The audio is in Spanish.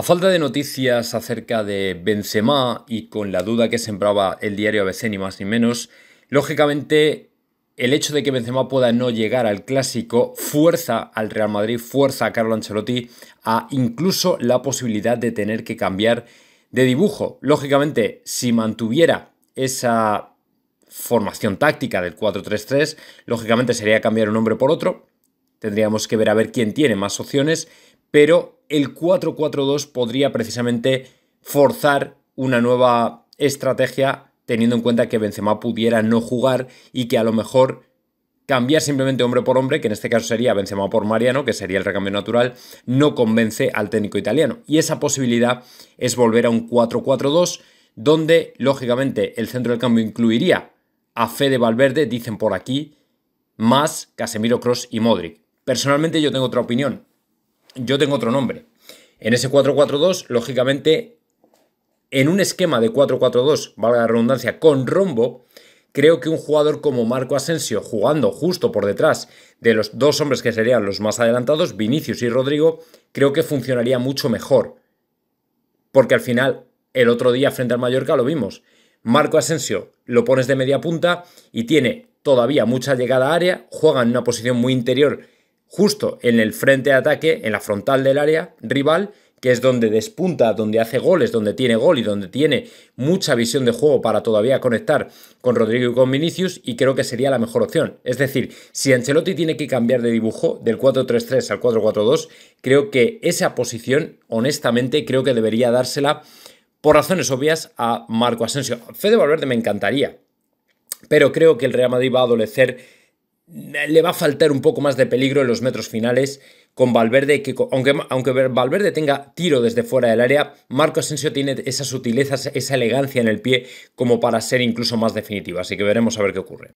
A falta de noticias acerca de Benzema y con la duda que sembraba el diario ABC ni más ni menos, lógicamente el hecho de que Benzema pueda no llegar al clásico fuerza al Real Madrid, fuerza a Carlo Ancelotti a incluso la posibilidad de tener que cambiar de dibujo. Lógicamente, si mantuviera esa formación táctica del 4-3-3, lógicamente sería cambiar un hombre por otro. Tendríamos que ver a ver quién tiene más opciones pero el 4-4-2 podría precisamente forzar una nueva estrategia teniendo en cuenta que Benzema pudiera no jugar y que a lo mejor cambiar simplemente hombre por hombre, que en este caso sería Benzema por Mariano, que sería el recambio natural, no convence al técnico italiano. Y esa posibilidad es volver a un 4-4-2, donde lógicamente el centro del cambio incluiría a Fede Valverde, dicen por aquí, más Casemiro Cross y Modric. Personalmente yo tengo otra opinión yo tengo otro nombre. En ese 4-4-2, lógicamente, en un esquema de 4-4-2, valga la redundancia, con rombo, creo que un jugador como Marco Asensio, jugando justo por detrás de los dos hombres que serían los más adelantados, Vinicius y Rodrigo, creo que funcionaría mucho mejor. Porque al final, el otro día frente al Mallorca lo vimos. Marco Asensio lo pones de media punta y tiene todavía mucha llegada a área, juega en una posición muy interior justo en el frente de ataque, en la frontal del área rival, que es donde despunta, donde hace goles, donde tiene gol y donde tiene mucha visión de juego para todavía conectar con Rodrigo y con Vinicius y creo que sería la mejor opción. Es decir, si Ancelotti tiene que cambiar de dibujo del 4-3-3 al 4-4-2, creo que esa posición, honestamente, creo que debería dársela por razones obvias a Marco Asensio. Fede Valverde me encantaría, pero creo que el Real Madrid va a adolecer le va a faltar un poco más de peligro en los metros finales con Valverde, que aunque, Valverde tenga tiro desde fuera del área, Marco Asensio tiene esa sutileza, esa elegancia en el pie como para ser incluso más definitiva. Así que veremos a ver qué ocurre.